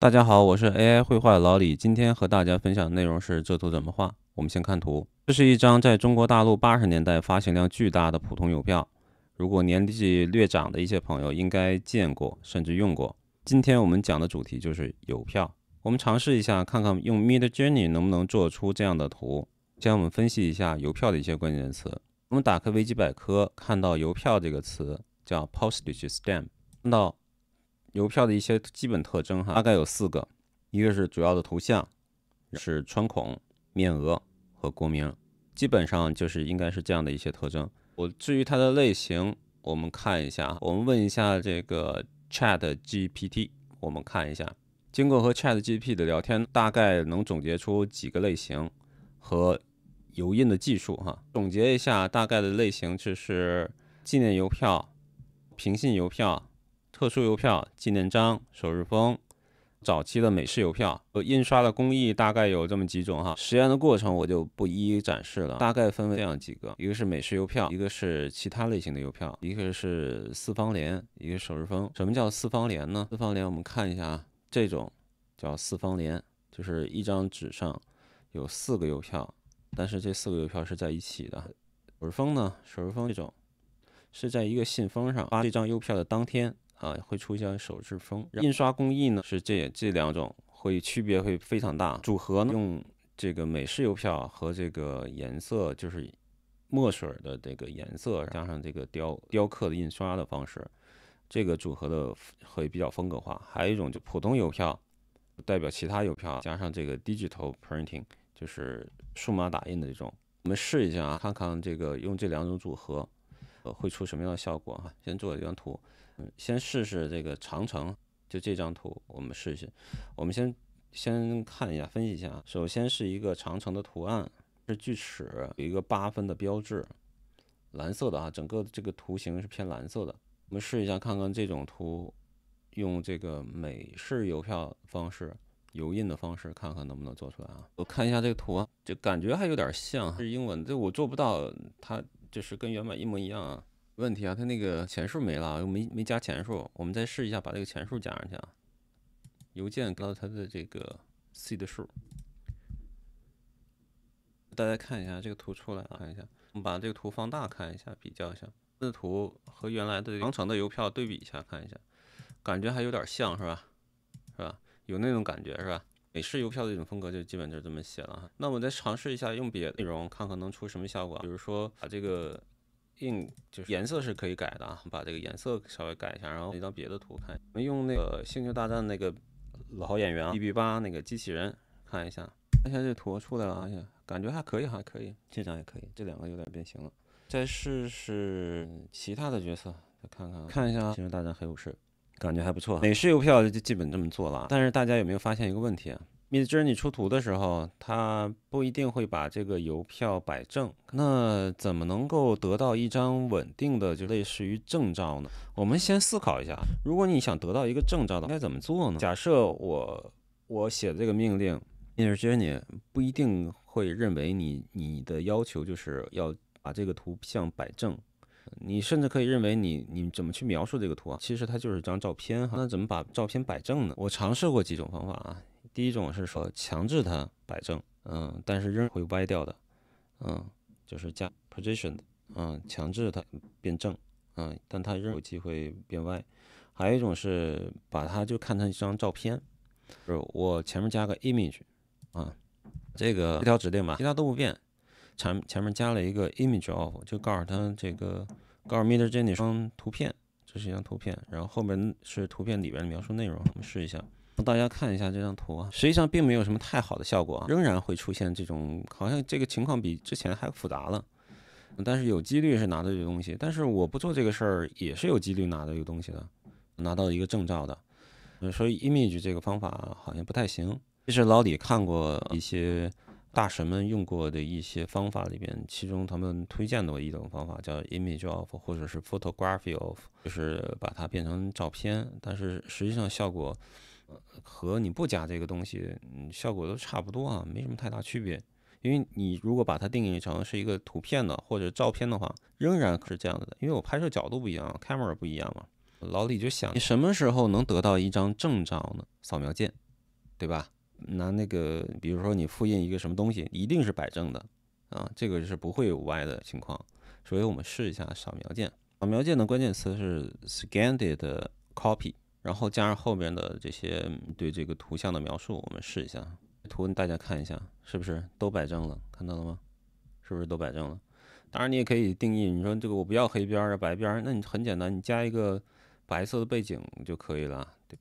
大家好，我是 AI 绘画的老李。今天和大家分享的内容是这图怎么画。我们先看图，这是一张在中国大陆八十年代发行量巨大的普通邮票。如果年纪略长的一些朋友应该见过，甚至用过。今天我们讲的主题就是邮票。我们尝试一下，看看用 Mid Journey 能不能做出这样的图。先我们分析一下邮票的一些关键词。我们打开维基百科，看到邮票这个词叫 Postage Stamp，看到。邮票的一些基本特征，哈，大概有四个，一个是主要的图像，是穿孔、面额和国名，基本上就是应该是这样的一些特征。我至于它的类型，我们看一下，我们问一下这个 Chat GPT，我们看一下，经过和 Chat GPT 的聊天，大概能总结出几个类型和油印的技术，哈，总结一下大概的类型就是纪念邮票、平信邮票。特殊邮票、纪念章、首日封，早期的美式邮票印刷的工艺大概有这么几种哈。实验的过程我就不一一展示了，大概分为这样几个：一个是美式邮票，一个是其他类型的邮票，一个是四方联，一个首日封。什么叫四方联呢？四方联，我们看一下啊，这种叫四方联，就是一张纸上有四个邮票，但是这四个邮票是在一起的。首日封呢？首日封这种是在一个信封上发这张邮票的当天。啊，会出现手制风，印刷工艺呢是这这两种，会区别会非常大。组合用这个美式邮票和这个颜色，就是墨水的这个颜色，加上这个雕雕刻的印刷的方式，这个组合的会比较风格化。还有一种就普通邮票代表其他邮票，加上这个 digital printing，就是数码打印的这种。我们试一下啊，看看这个用这两种组合，呃，会出什么样的效果哈。先做一张图。先试试这个长城，就这张图，我们试试。我们先先看一下，分析一下啊。首先是一个长城的图案，是锯齿，有一个八分的标志，蓝色的啊。整个这个图形是偏蓝色的。我们试一下，看看这种图，用这个美式邮票方式、油印的方式，看看能不能做出来啊。我看一下这个图啊，就感觉还有点像，是英文。这我做不到，它就是跟原版一模一样啊。问题啊，它那个钱数没了，又没没加钱数，我们再试一下，把这个钱数加上去啊。邮件刚到它的这个 C 的数，大家看一下这个图出来，看一下，我们把这个图放大看一下，比较一下，这图和原来的长城的邮票对比一下，看一下，感觉还有点像是吧？是吧？有那种感觉是吧？美式邮票的一种风格就基本就是这么写了。那我们再尝试一下用别的内容，看看能出什么效果，比如说把这个。印就是颜色是可以改的啊，把这个颜色稍微改一下，然后一张别的图看。我们用那个星球大战那个老演员 B B 八那个机器人看一下，看一下这图出来了啊，感觉还可以，还可以，这张也可以，这两个有点变形了。再试试其他的角色，再看看，看一下星球大战黑武士，感觉还不错。美式邮票就基本这么做了，但是大家有没有发现一个问题啊？m i n i a u r e 出图的时候，它不一定会把这个邮票摆正。那怎么能够得到一张稳定的，就类似于正照呢？我们先思考一下，如果你想得到一个正照的，应该怎么做呢？假设我我写这个命令 m i n i a u r e 不一定会认为你你的要求就是要把这个图像摆正。你甚至可以认为你你怎么去描述这个图，啊？其实它就是一张照片。哈，那怎么把照片摆正呢？我尝试过几种方法啊。第一种是说强制它摆正，嗯，但是仍然会歪掉的，嗯，就是加 position，嗯，强制它变正，嗯，但它仍有机会变歪。还有一种是把它就看成一张照片，就是我前面加个 image，啊，这个这条指令嘛，其他都不变，前前面加了一个 image of，就告诉它这个告诉 Meter Jenny 双图片，这是一张图片，然后后面是图片里边的描述内容，我们试一下。大家看一下这张图啊，实际上并没有什么太好的效果啊，仍然会出现这种好像这个情况比之前还复杂了。但是有几率是拿到这个东西，但是我不做这个事儿也是有几率拿到这个东西的，拿到一个证照的。所以 image 这个方法好像不太行。其实老李看过一些大神们用过的一些方法里边，其中他们推荐的一种方法叫 image of 或者是 photography of，就是把它变成照片，但是实际上效果。和你不加这个东西，嗯，效果都差不多啊，没什么太大区别。因为你如果把它定义成是一个图片的或者照片的话，仍然是这样子的。因为我拍摄角度不一样，camera 不一样嘛。老李就想，你什么时候能得到一张正照呢？扫描件，对吧？拿那个，比如说你复印一个什么东西，一定是摆正的啊，这个是不会有歪的情况。所以我们试一下扫描件。扫描件的关键词是 scanned copy。然后加上后边的这些对这个图像的描述，我们试一下图文，大家看一下是不是都摆正了？看到了吗？是不是都摆正了？当然你也可以定义，你说这个我不要黑边儿啊，白边儿，那你很简单，你加一个白色的背景就可以了，对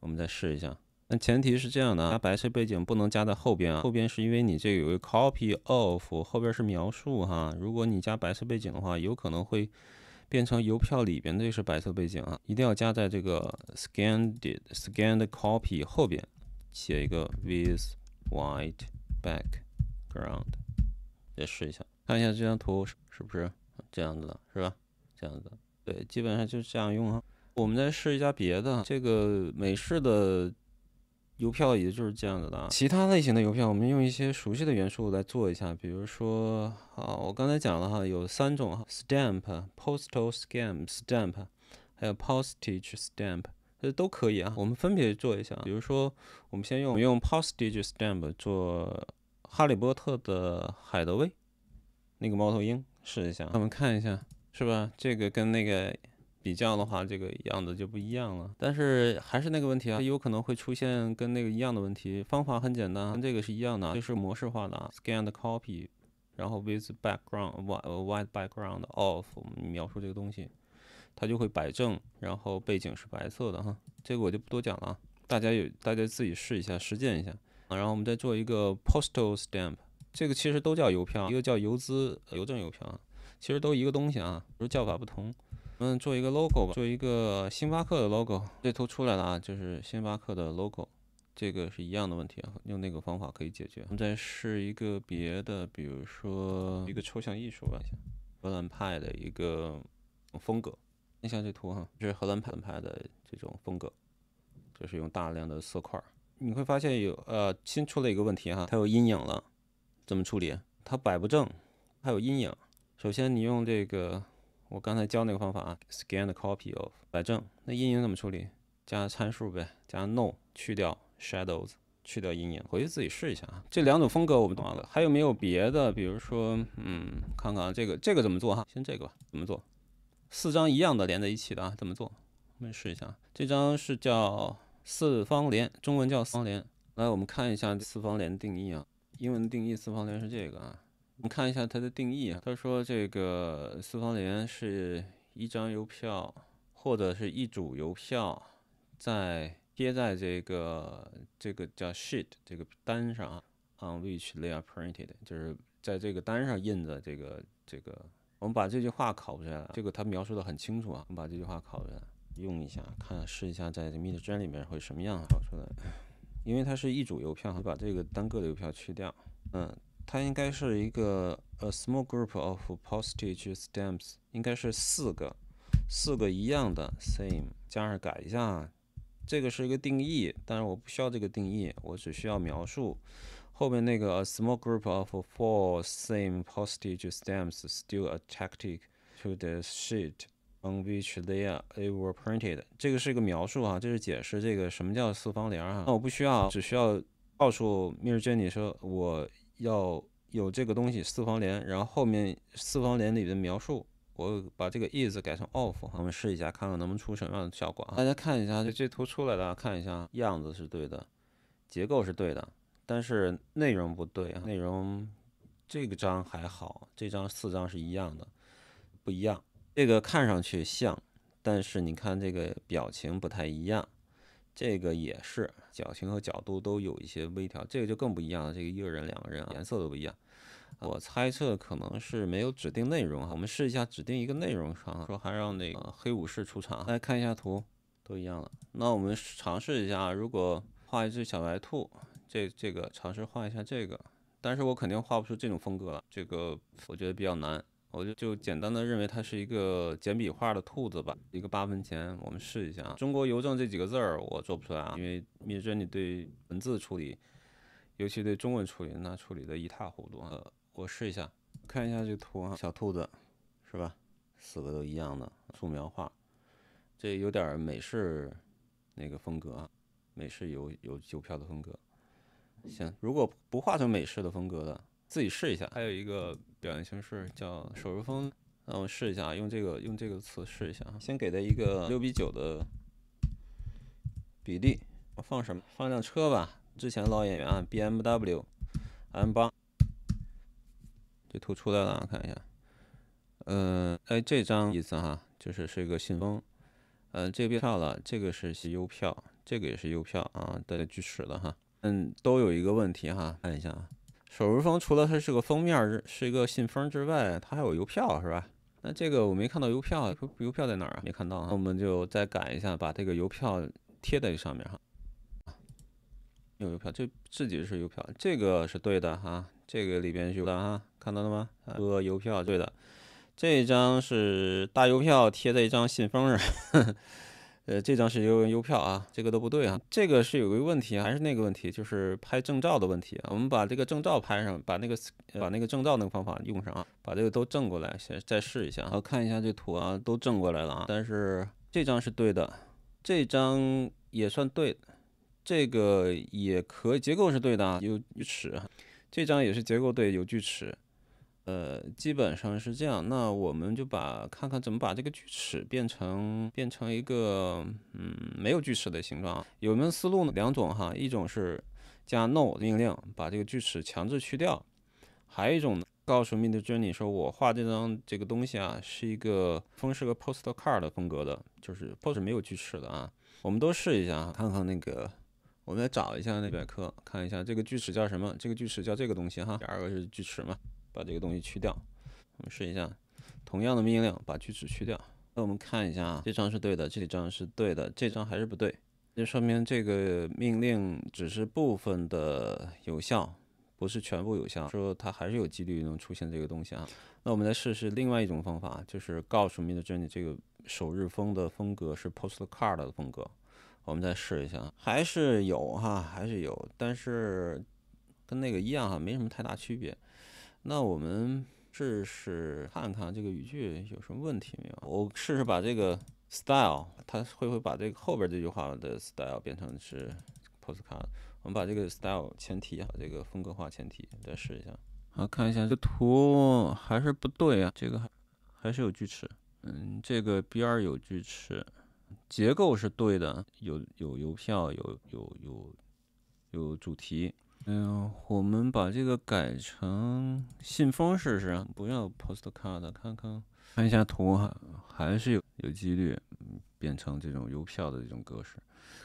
我们再试一下，那前提是这样的啊，白色背景不能加在后边啊，后边是因为你这有个 copy of，后边是描述哈，如果你加白色背景的话，有可能会。变成邮票里边的，这是白色背景啊，一定要加在这个 scanned scanned copy 后边写一个 with white background，再试一下，看一下这张图是不是这样子的，是吧？这样子，对，基本上就这样用啊。我们再试一下别的，这个美式的。邮票也就是这样子的啊，其他类型的邮票，我们用一些熟悉的元素来做一下。比如说，好，我刚才讲了哈，有三种哈：stamp、postal s c a m stamp，还有 postage stamp，这都可以啊。我们分别做一下。比如说，我们先用用 postage stamp 做《哈利波特》的海德薇，那个猫头鹰，试一下。我们看一下，是吧？这个跟那个。比较的话，这个样子就不一样了。但是还是那个问题啊，有可能会出现跟那个一样的问题。方法很简单，跟这个是一样的，就是模式化的 scan the copy，然后 with background white background of 描述这个东西，它就会摆正，然后背景是白色的哈。这个我就不多讲了啊，大家有大家自己试一下，实践一下。啊、然后我们再做一个 postal stamp，这个其实都叫邮票，一个叫邮资，邮政邮票啊，其实都一个东西啊，只是叫法不同。我们做一个 logo 吧，做一个星巴克的 logo，这图出来了啊，就是星巴克的 logo，这个是一样的问题啊，用那个方法可以解决。我们再试一个别的，比如说一个抽象艺术，吧，荷兰派的一个风格。看一下这图哈，这是荷兰派的这种风格，就是用大量的色块。你会发现有呃，新出了一个问题哈，它有阴影了，怎么处理？它摆不正，还有阴影。首先你用这个。我刚才教那个方法啊，scan the copy of 摆正，那阴影怎么处理？加参数呗，加 no 去掉 shadows，去掉阴影。回去自己试一下啊。这两种风格我们懂了，还有没有别的？比如说，嗯，看看啊，这个这个怎么做哈？先这个吧，怎么做？四张一样的连在一起的啊，怎么做？我们试一下。这张是叫四方连，中文叫四方连。来，我们看一下四方连定义啊。英文定义四方连是这个啊。我们看一下它的定义啊，他说这个四方联是一张邮票或者是一组邮票，在贴在这个这个叫 sheet 这个单上啊，on which they are printed，就是在这个单上印着这个这个。我们把这句话考出来，这个他描述的很清楚啊，我们把这句话考出来用一下，看试一下在这 Mid Journey 里面会什么样拷出来，因为它是一组邮票，会把这个单个的邮票去掉，嗯。它应该是一个 a small group of postage stamps，应该是四个，四个一样的 same，加上改一下，这个是一个定义，但是我不需要这个定义，我只需要描述后面那个 a small group of four same postage stamps still a t t a c t e d to the sheet on which they were printed。这个是一个描述啊，这是解释这个什么叫四方联啊，那我不需要，只需要告诉秘书 j e n 说我。要有这个东西四方连，然后后面四方连里的描述，我把这个 is 改成 of，我们试一下，看看能不能出什么样的效果。大家看一下，这这图出来了，看一下样子是对的，结构是对的，但是内容不对啊。内容这个章还好，这张四张是一样的，不一样。这个看上去像，但是你看这个表情不太一样。这个也是，脚型和角度都有一些微调。这个就更不一样了，这个一个人两个人啊、颜色都不一样。我猜测可能是没有指定内容哈。我们试一下指定一个内容，上，说还让那个黑武士出场。来看一下图，都一样了。那我们尝试一下，如果画一只小白兔，这这个尝试画一下这个，但是我肯定画不出这种风格了。这个我觉得比较难。我就就简单的认为它是一个简笔画的兔子吧，一个八分钱，我们试一下啊。中国邮政这几个字儿我做不出来啊，因为蜜汁你对文字处理，尤其对中文处理，那处理的一塌糊涂呃，我试一下，看一下这图啊，小兔子是吧？四个都一样的素描画，这有点美式那个风格啊，美式邮邮票的风格。行，如果不画成美式的风格的，自己试一下。还有一个。表现形式叫手术风，让我试一下，用这个用这个词试一下啊。先给它一个六比九的比例，我放什么？放辆车吧。之前老演员啊，BMW M 八，这图出来了，看一下。嗯，哎，这张椅子哈，就是是一个信封。嗯，这个票了，这个是邮票，这个也是邮票啊，大家锯齿的哈。嗯，都有一个问题哈，看一下啊。手如封，除了它是个封面，是一个信封之外，它还有邮票是吧？那这个我没看到邮票，邮票在哪儿啊？没看到啊？我们就再改一下，把这个邮票贴在上面哈。有邮票，这自己是邮票，这个是对的哈。这个里边有的哈，看到了吗？啊，邮票，对的。这张是大邮票贴在一张信封上。呃，这张是邮邮票啊，这个都不对啊。这个是有个问题，还是那个问题，就是拍证照的问题啊。我们把这个证照拍上，把那个把那个证照那个方法用上啊，把这个都正过来，先再试一下，好，看一下这图啊，都正过来了啊。但是这张是对的，这张也算对这个也可结构是对的，有锯齿，这张也是结构对，有锯齿。呃，基本上是这样。那我们就把看看怎么把这个锯齿变成变成一个嗯没有锯齿的形状有没有思路呢？两种哈，一种是加 no 命令把这个锯齿强制去掉，还有一种告诉 Midjourney 说我画这张这个东西啊是一个风是个 postcard 的风格的，就是 post 没有锯齿的啊。我们都试一下，看看那个我们再找一下那百科，看一下这个锯齿叫什么？这个锯齿叫这个东西哈，第二个是锯齿嘛？把这个东西去掉，我们试一下，同样的命令，把锯齿去掉。那我们看一下啊，这张是对的，这张是对的，这张还是不对。这说明这个命令只是部分的有效，不是全部有效。说它还是有几率能出现这个东西啊。那我们再试试另外一种方法，就是告诉 Midjourney 这个首日封的风格是 postcard 的风格。我们再试一下，还是有哈，还是有，但是跟那个一样哈，没什么太大区别。那我们试试看看这个语句有什么问题没有？我试试把这个 style，它会不会把这个后边这句话的 style 变成是 postcard？我们把这个 style 前提啊，这个风格化前提再试一下。好，看一下这图还是不对啊，这个还是有锯齿。嗯，这个边儿有锯齿，结构是对的，有有邮票，有有有有主题。嗯，我们把这个改成信封试试，不要 postcard，看看看一下图啊，还是有有几率变成这种邮票的这种格式。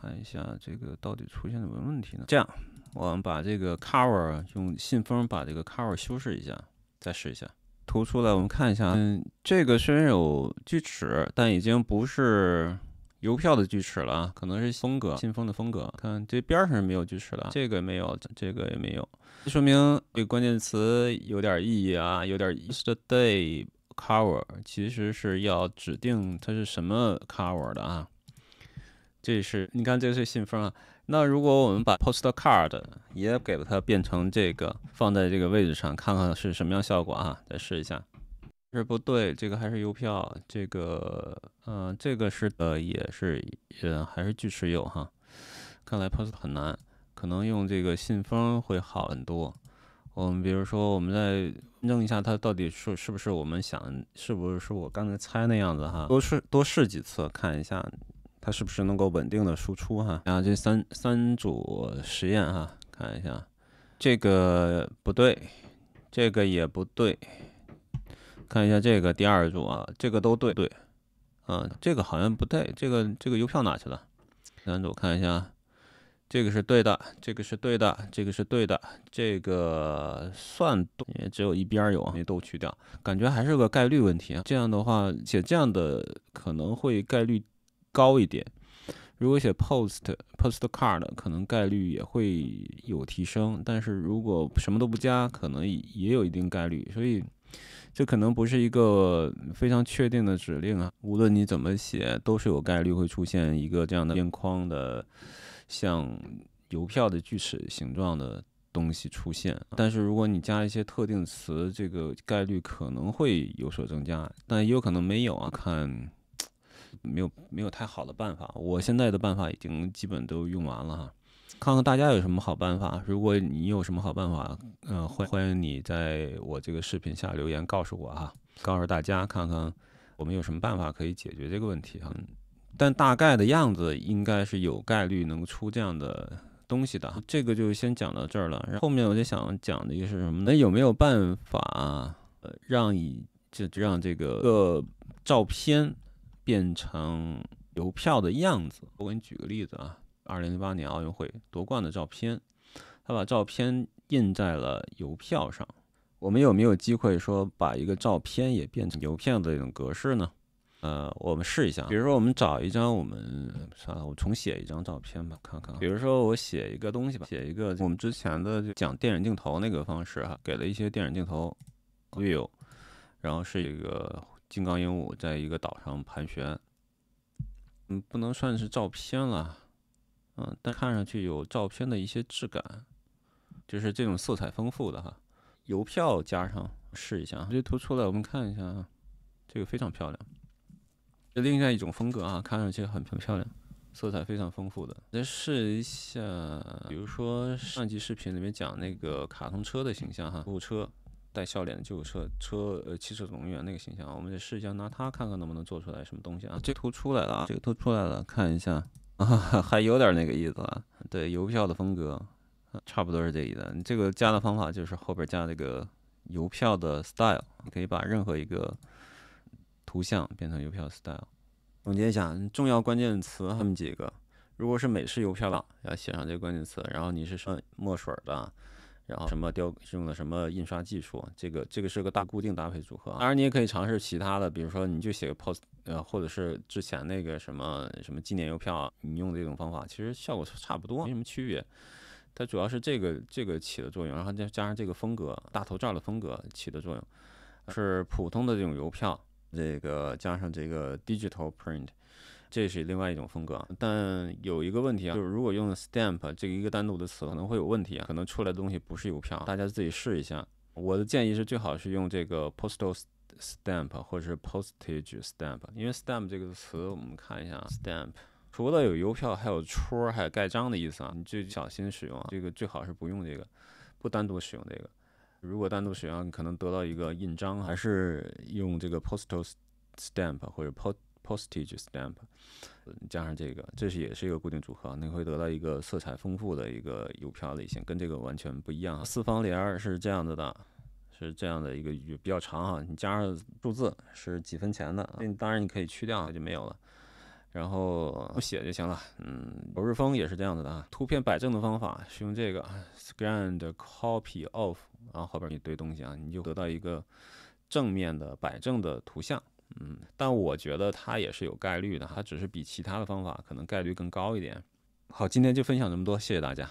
看一下这个到底出现什么问题呢？这样，我们把这个 cover 用信封把这个 cover 修饰一下，再试一下，涂出来我们看一下。嗯，这个虽然有锯齿，但已经不是。邮票的锯齿了啊，可能是风格，信封的风格。看这边上是没有锯齿了，这个没有，这个也没有。说明这关键词有点意义啊，有点 yesterday cover，其实是要指定它是什么 cover 的啊。这是你看，这是信封啊。那如果我们把 postcard 也给了它变成这个，放在这个位置上，看看是什么样效果啊？再试一下。是不对，这个还是邮票，这个，嗯，这个是呃，也是，呃，还是锯齿有哈。看来 POST 很难，可能用这个信封会好很多。我们比如说，我们再弄一下它到底是是不是我们想，是不是我刚才猜那样子哈？多试多试几次，看一下它是不是能够稳定的输出哈。然后这三三组实验哈，看一下，这个不对，这个也不对。看一下这个第二组啊，这个都对对，嗯，这个好像不对，这个这个邮票哪去了？第三组看一下，这个是对的，这个是对的，这个是对的，这个算也只有一边有，啊，没都去掉，感觉还是个概率问题啊。这样的话写这样的可能会概率高一点，如果写 post postcard 可能概率也会有提升，但是如果什么都不加，可能也有一定概率，所以。这可能不是一个非常确定的指令啊，无论你怎么写，都是有概率会出现一个这样的边框的，像邮票的锯齿形状的东西出现。但是如果你加一些特定词，这个概率可能会有所增加，但也有可能没有啊，看，没有没有太好的办法，我现在的办法已经基本都用完了哈。看看大家有什么好办法。如果你有什么好办法，嗯，欢欢迎你在我这个视频下留言告诉我哈，告诉大家看看我们有什么办法可以解决这个问题哈。但大概的样子应该是有概率能出这样的东西的。这个就先讲到这儿了。然后面我就想讲的一个是什么呢？那有没有办法呃，让以就让这个照片变成邮票的样子？我给你举个例子啊。二零零八年奥运会夺冠的照片，他把照片印在了邮票上。我们有没有机会说把一个照片也变成邮票的这种格式呢？呃，我们试一下。比如说，我们找一张我们算了，我重写一张照片吧，看看。比如说，我写一个东西吧，写一个我们之前的讲电影镜头那个方式哈，给了一些电影镜头，view，然后是一个金刚鹦鹉在一个岛上盘旋。嗯，不能算是照片了。嗯，但看上去有照片的一些质感，就是这种色彩丰富的哈，邮票加上试一下，这图出来我们看一下啊，这个非常漂亮，这另外一种风格啊，看上去很很漂亮，色彩非常丰富的，再试一下，比如说上期视频里面讲那个卡通车的形象哈，救护车带笑脸的救护车车呃汽车总动员那个形象，我们再试一下拿它看看能不能做出来什么东西啊，这图出来了啊，这个图出来了，看一下。啊，还有点那个意思啊，对邮票的风格，差不多是这意思。你这个加的方法就是后边加这个邮票的 style，你可以把任何一个图像变成邮票 style。总结一下，重要关键词他们几个，如果是美式邮票的，要写上这个关键词，然后你是说墨水的。然后什么雕用的什么印刷技术，这个这个是个大固定搭配组合当然你也可以尝试其他的，比如说你就写个 post 呃，或者是之前那个什么什么纪念邮票，你用这种方法其实效果差不多，没什么区别。它主要是这个这个起的作用，然后再加上这个风格大头照的风格起的作用，是普通的这种邮票，这个加上这个 digital print。这是另外一种风格，但有一个问题啊，就是如果用 stamp 这一个单独的词可能会有问题啊，可能出来的东西不是邮票，大家自己试一下。我的建议是最好是用这个 postal stamp 或者是 postage stamp，因为 stamp 这个词我们看一下，stamp 除了有邮票，还有戳儿，还有盖章的意思啊，你就小心使用啊，这个最好是不用这个，不单独使用这个。如果单独使用，你可能得到一个印章，还是用这个 postal stamp 或者 po postage stamp，加上这个，这是也是一个固定组合你会得到一个色彩丰富的一个邮票类型，跟这个完全不一样啊。四方联是这样子的，是这样的一个比较长啊，你加上数字是几分钱的，那当然你可以去掉就没有了，然后不写就行了。嗯，欧日风也是这样子的啊。图片摆正的方法是用这个 scan the copy of，然后后边一堆东西啊，你就得到一个正面的摆正的图像。嗯，但我觉得它也是有概率的，它只是比其他的方法可能概率更高一点。好，今天就分享这么多，谢谢大家。